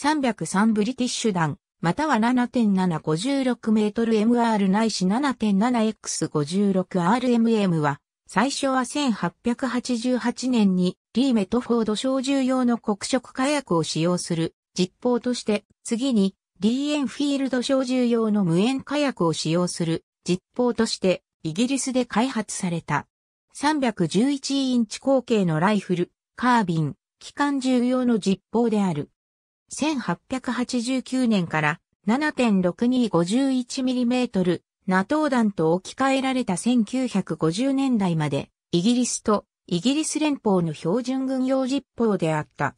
303ブリティッシュ弾、または7 7 5 6ル m r ないし 7.7X56RMM は、最初は1888年にリーメトフォード小銃用の黒色火薬を使用する実砲として、次にリーエンフィールド小銃用の無煙火薬を使用する実砲としてイギリスで開発された。311インチ口径のライフル、カービン、機関銃用の実砲である。1889年から7.6251ミリメートル、ナトー弾と置き換えられた1950年代まで、イギリスとイギリス連邦の標準軍用実法であった。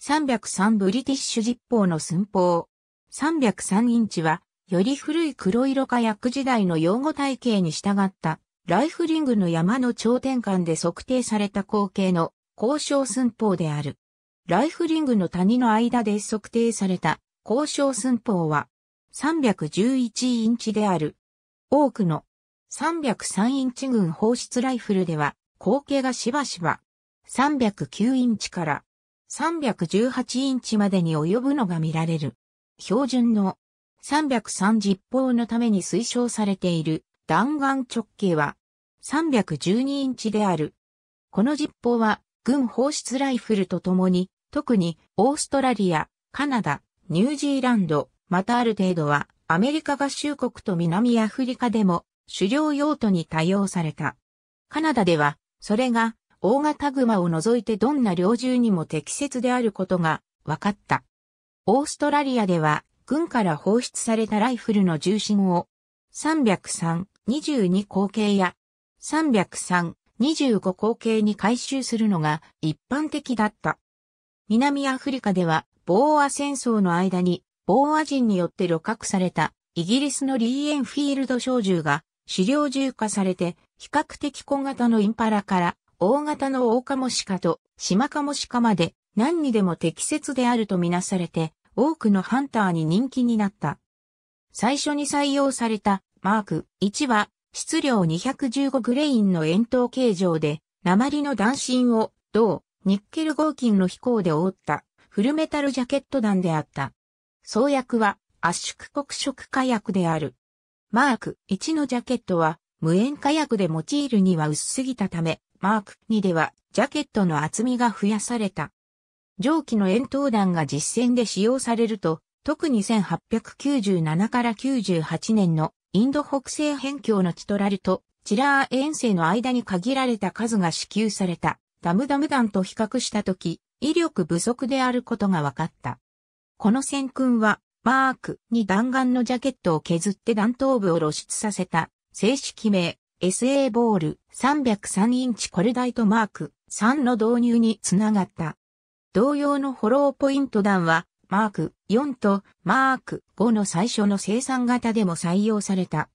303ブリティッシュ実法の寸法。303インチは、より古い黒色火薬時代の用語体系に従った、ライフリングの山の頂点間で測定された光景の交渉寸法である。ライフリングの谷の間で測定された交渉寸法は311インチである。多くの303インチ群放出ライフルでは口径がしばしば309インチから318インチまでに及ぶのが見られる。標準の330砲のために推奨されている弾丸直径は312インチである。この実砲は軍放出ライフルとともに特にオーストラリア、カナダ、ニュージーランド、またある程度はアメリカ合衆国と南アフリカでも狩猟用途に対応された。カナダではそれが大型グマを除いてどんな猟銃にも適切であることが分かった。オーストラリアでは軍から放出されたライフルの重心を303、22口径や303、25口径に回収するのが一般的だった。南アフリカでは、ボーア戦争の間に、ボーア人によって鹵獲された、イギリスのリーエンフィールド小銃が、狩猟銃化されて、比較的小型のインパラから、大型のオオカモシカと、シマカモシカまで、何にでも適切であるとみなされて、多くのハンターに人気になった。最初に採用された、マーク1は、質量215グレインの円筒形状で、鉛の弾芯を、銅、ニッケル合金の飛行で覆ったフルメタルジャケット弾であった。創薬は圧縮黒色火薬である。マーク1のジャケットは無塩火薬で用いるには薄すぎたため、マーク2ではジャケットの厚みが増やされた。蒸気の円筒弾が実戦で使用されると、特に1897から98年のインド北西辺境のチトラルとチラー遠征の間に限られた数が支給された。ダムダム弾と比較したとき、威力不足であることが分かった。この戦訓は、マークに弾丸のジャケットを削って弾頭部を露出させた、正式名、SA ボール303インチコルダイトマーク3の導入につながった。同様のフォローポイント弾は、マーク4とマーク5の最初の生産型でも採用された。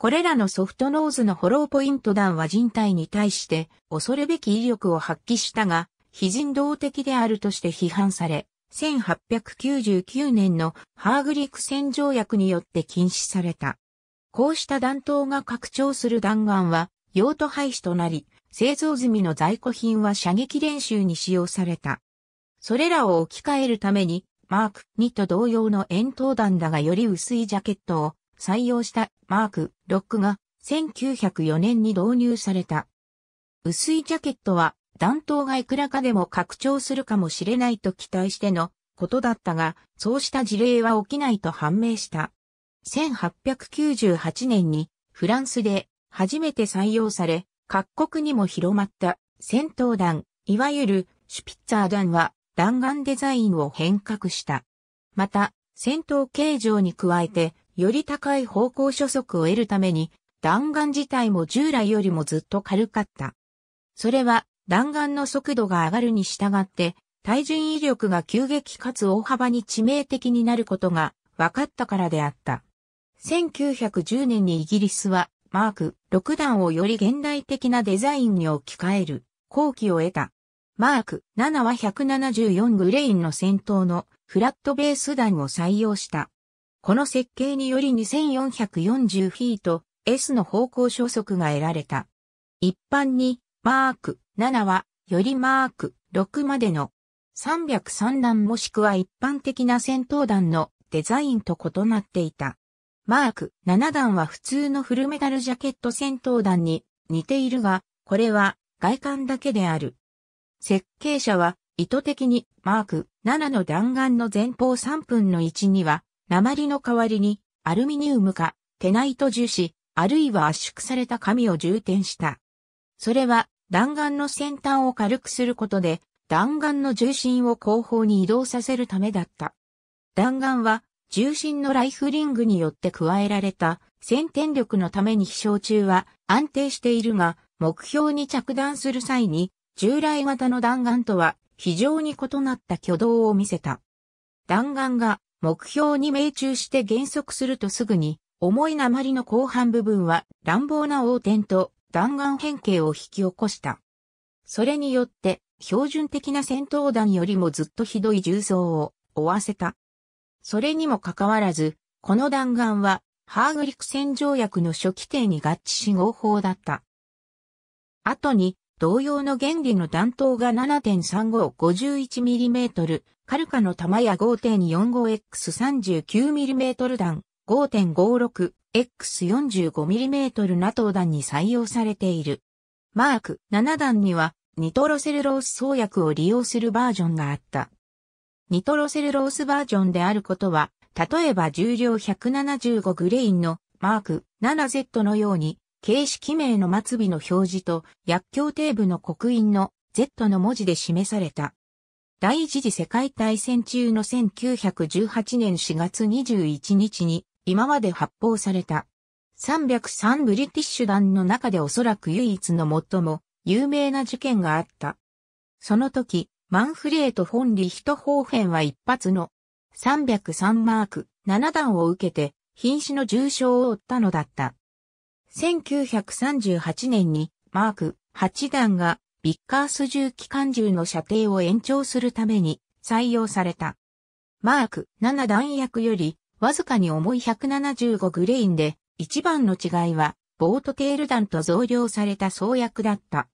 これらのソフトノーズのホローポイント弾は人体に対して恐るべき威力を発揮したが、非人道的であるとして批判され、1899年のハーグリク戦条約によって禁止された。こうした弾頭が拡張する弾丸は用途廃止となり、製造済みの在庫品は射撃練習に使用された。それらを置き換えるために、マーク2と同様の円筒弾だがより薄いジャケットを採用したマーク、ロックが1904年に導入された。薄いジャケットは弾頭がいくらかでも拡張するかもしれないと期待してのことだったが、そうした事例は起きないと判明した。1898年にフランスで初めて採用され、各国にも広まった戦闘弾、いわゆるシュピッツァー弾は弾丸デザインを変革した。また、戦闘形状に加えてより高い方向初速を得るために、弾丸自体も従来よりもずっと軽かった。それは弾丸の速度が上がるに従って、対人威力が急激かつ大幅に致命的になることが分かったからであった。1910年にイギリスはマーク6弾をより現代的なデザインに置き換える後期を得た。マーク7は174グレインの先頭のフラットベース弾を採用した。この設計により2440フィート S の方向消速が得られた。一般にマーク7はよりマーク6までの303弾もしくは一般的な戦闘弾のデザインと異なっていた。マーク7弾は普通のフルメタルジャケット戦闘弾に似ているが、これは外観だけである。設計者は意図的にマーク7の弾丸の前方3分の1には鉛の代わりに、アルミニウムか、テナイト樹脂、あるいは圧縮された紙を充填した。それは、弾丸の先端を軽くすることで、弾丸の重心を後方に移動させるためだった。弾丸は、重心のライフリングによって加えられた先天力のために飛翔中は安定しているが、目標に着弾する際に、従来型の弾丸とは非常に異なった挙動を見せた。弾丸が目標に命中して減速するとすぐに、重い鉛の後半部分は乱暴な横転と弾丸変形を引き起こした。それによって、標準的な戦闘弾よりもずっとひどい重装を負わせた。それにもかかわらず、この弾丸は、ハーグリク戦条約の初期定に合致し合法だった。後に、同様の原理の弾頭が 7.3551mm カルカの弾や 5.45X39mm 弾 5.56X45mm ナトー弾に採用されている。マーク7弾にはニトロセルロース創薬を利用するバージョンがあった。ニトロセルロースバージョンであることは、例えば重量175グレインのマーク 7Z のように、形式名の末尾の表示と薬莢底部の刻印の Z の文字で示された。第一次世界大戦中の1918年4月21日に今まで発砲された303ブリティッシュ団の中でおそらく唯一の最も有名な事件があった。その時、マンフレート・フォン・リヒト・ホーフェンは一発の303マーク7弾を受けて瀕死の重傷を負ったのだった。1938年にマーク8弾がビッカース銃機関銃の射程を延長するために採用された。マーク7弾薬よりわずかに重い175グレインで一番の違いはボートテール弾と増量された装薬だった。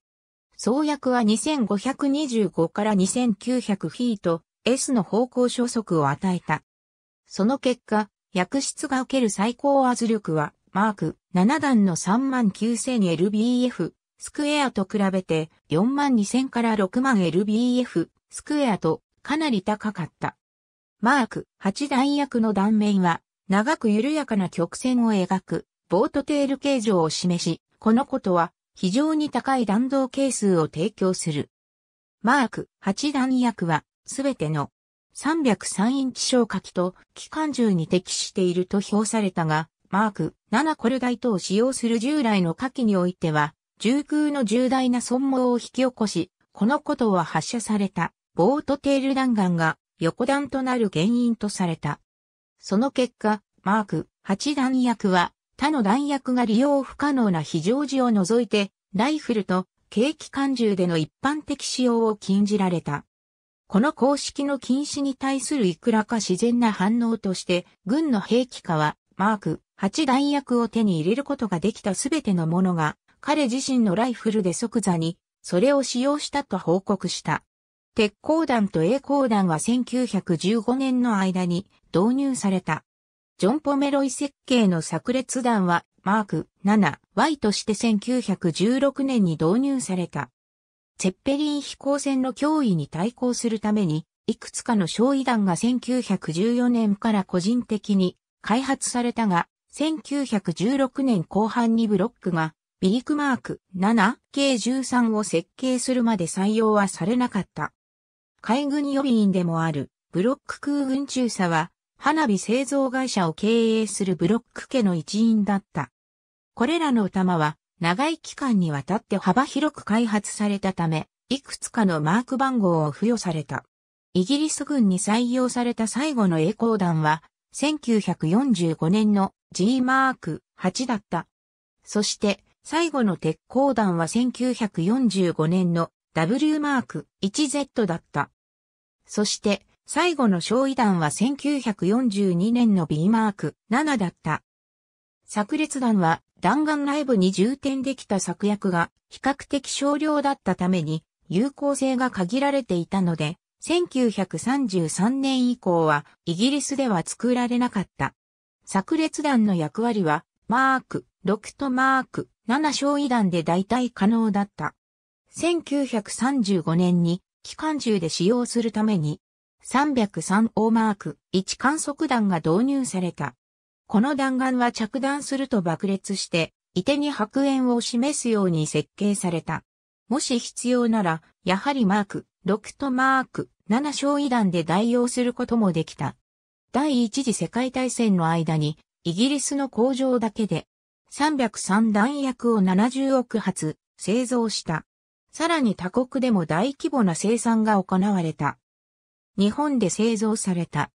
装薬は2525から2900フィート S の方向初速を与えた。その結果、薬室が受ける最高圧力はマーク7弾の 39000LBF スクエアと比べて4万2000から6万 LBF スクエアとかなり高かった。マーク8弾薬の断面は長く緩やかな曲線を描くボートテール形状を示し、このことは非常に高い弾道係数を提供する。マーク8弾薬はすべての303インチ消火器と機関銃に適していると評されたが、マーク7コルダイトを使用する従来の火器においては、中空の重大な損耗を引き起こし、このことは発射された、ボートテール弾丸が横弾となる原因とされた。その結果、マーク8弾薬は他の弾薬が利用不可能な非常時を除いて、ライフルと軽機関銃での一般的使用を禁じられた。この公式の禁止に対するいくらか自然な反応として、軍の兵器化は、マーク8弾薬を手に入れることができたすべてのものが、彼自身のライフルで即座に、それを使用したと報告した。鉄鋼弾と栄光弾は1915年の間に導入された。ジョン・ポメロイ設計の炸裂弾はマーク 7Y として1916年に導入された。ェッペリン飛行船の脅威に対抗するために、いくつかの焼夷弾が1914年から個人的に開発されたが、1916年後半にブロックがビリクマーク 7K13 を設計するまで採用はされなかった。海軍予備員でもあるブロック空軍中佐は花火製造会社を経営するブロック家の一員だった。これらの弾は長い期間にわたって幅広く開発されたため、いくつかのマーク番号を付与された。イギリス軍に採用された最後の栄光弾は、1945年の G マーク8だった。そして、最後の鉄鋼弾は1945年の W マーク 1Z だった。そして、最後の焼夷弾は1942年の B マーク7だった。炸裂弾は弾丸内部に充填できた作薬が比較的少量だったために有効性が限られていたので、1933年以降はイギリスでは作られなかった。炸裂弾の役割はマーク、6とマーク、7焼夷弾で代替可能だった。1935年に機関銃で使用するために3 0 3ーマーク1観測弾が導入された。この弾丸は着弾すると爆裂して、射手に白煙を示すように設計された。もし必要なら、やはりマーク6とマーク7焼夷弾で代用することもできた。第一次世界大戦の間にイギリスの工場だけで303弾薬を70億発製造した。さらに他国でも大規模な生産が行われた。日本で製造された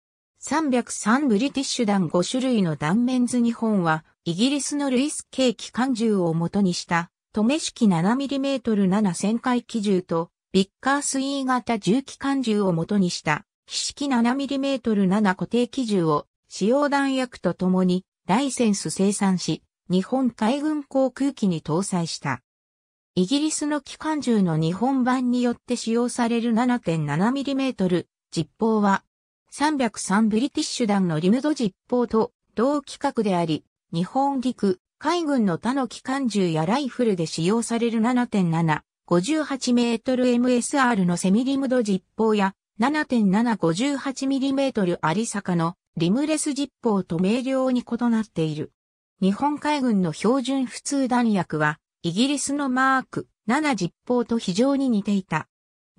303ブリティッシュ弾5種類の断面図日本はイギリスのルイスケーキ銃を元にしため式 7mm7000 回機銃とビッカースイー型重機関銃を元にした、非式 7mm7 固定機銃を使用弾薬とともにライセンス生産し、日本海軍航空機に搭載した。イギリスの機関銃の日本版によって使用される 7.7mm 実砲は303ブリティッシュ弾のリムド実砲と同規格であり、日本陸、海軍の他の機関銃やライフルで使用される7 7 5 8 m m s r のセミリムド実砲や 7.758mm 有坂のリムレス実砲と明瞭に異なっている。日本海軍の標準普通弾薬は、イギリスのマーク7実砲と非常に似ていた。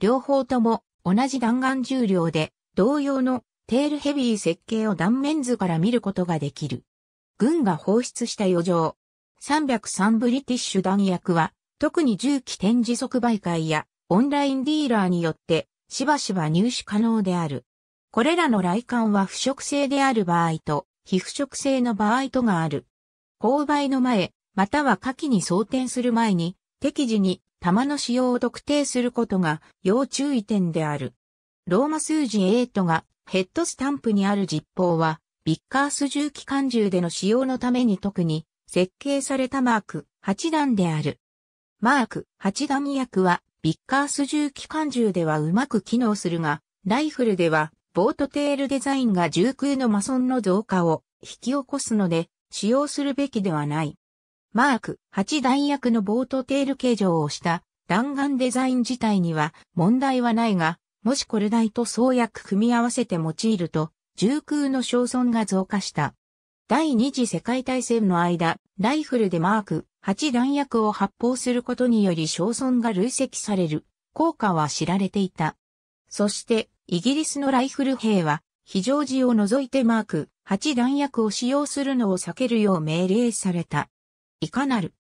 両方とも同じ弾丸重量で、同様のテールヘビー設計を断面図から見ることができる。軍が放出した余剰。303ブリティッシュ弾薬は、特に重機展示即売会やオンラインディーラーによってしばしば入手可能である。これらの来館は腐食性である場合と、非腐食性の場合とがある。勾配の前、または下記に装填する前に、適時に玉の使用を特定することが要注意点である。ローマ数字8がヘッドスタンプにある実報は、ビッカース重機関銃での使用のために特に設計されたマーク8段である。マーク8段役はビッカース重機関銃ではうまく機能するが、ライフルではボートテールデザインが重空のマソンの増加を引き起こすので、使用するべきではない。マーク8弾薬のボートテール形状をした弾丸デザイン自体には問題はないが、もしこれ台と創薬組み合わせて用いると、重空の小損が増加した。第二次世界大戦の間、ライフルでマーク8弾薬を発砲することにより小損が累積される効果は知られていた。そして、イギリスのライフル兵は、非常時を除いてマーク8弾薬を使用するのを避けるよう命令された。いかなる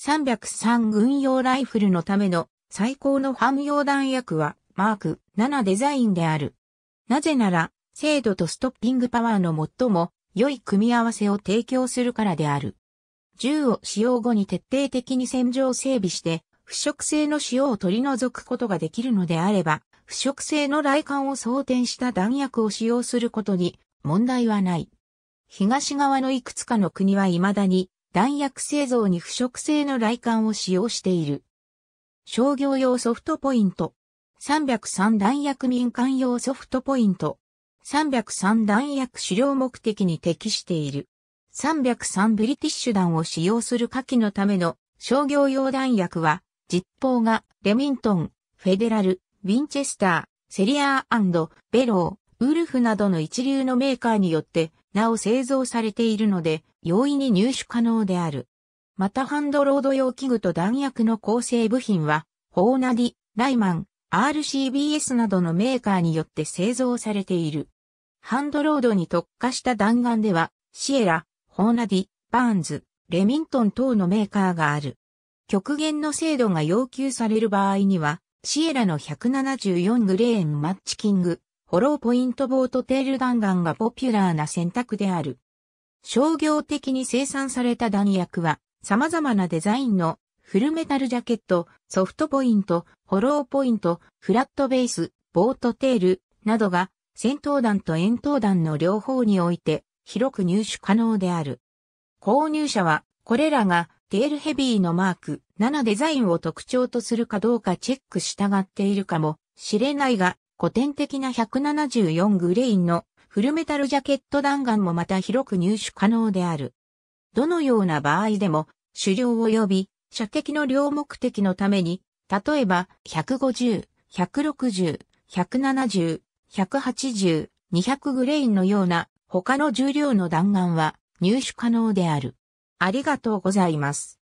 303軍用ライフルのための最高の汎用弾薬はマーク7デザインである。なぜなら、精度とストッピングパワーの最も良い組み合わせを提供するからである。銃を使用後に徹底的に洗浄整備して、腐食性の塩を取り除くことができるのであれば、腐食性の雷管を装填した弾薬を使用することに問題はない。東側のいくつかの国は未だに弾薬製造に腐食性の雷管を使用している。商業用ソフトポイント。303弾薬民間用ソフトポイント。303弾薬狩猟目的に適している。303ブリティッシュ弾を使用する下記のための商業用弾薬は、実砲がレミントン、フェデラル、ウィンチェスター、セリアーベロー、ウルフなどの一流のメーカーによってなお製造されているので容易に入手可能である。またハンドロード用器具と弾薬の構成部品は、ホーナディ、ライマン、RCBS などのメーカーによって製造されている。ハンドロードに特化した弾丸では、シエラ、ホーナディ、バーンズ、レミントン等のメーカーがある。極限の精度が要求される場合には、シエラの174グレーンマッチキング、ホローポイントボートテール弾丸がポピュラーな選択である。商業的に生産された弾薬は、様々なデザインのフルメタルジャケット、ソフトポイント、ホローポイント、フラットベース、ボートテールなどが戦闘弾と遠筒弾の両方において広く入手可能である。購入者はこれらがテールヘビーのマーク7デザインを特徴とするかどうかチェックしたがっているかもしれないが、古典的な174グレインのフルメタルジャケット弾丸もまた広く入手可能である。どのような場合でも、狩猟及び射的の両目的のために、例えば150、160、170、180、200グレインのような他の重量の弾丸は入手可能である。ありがとうございます。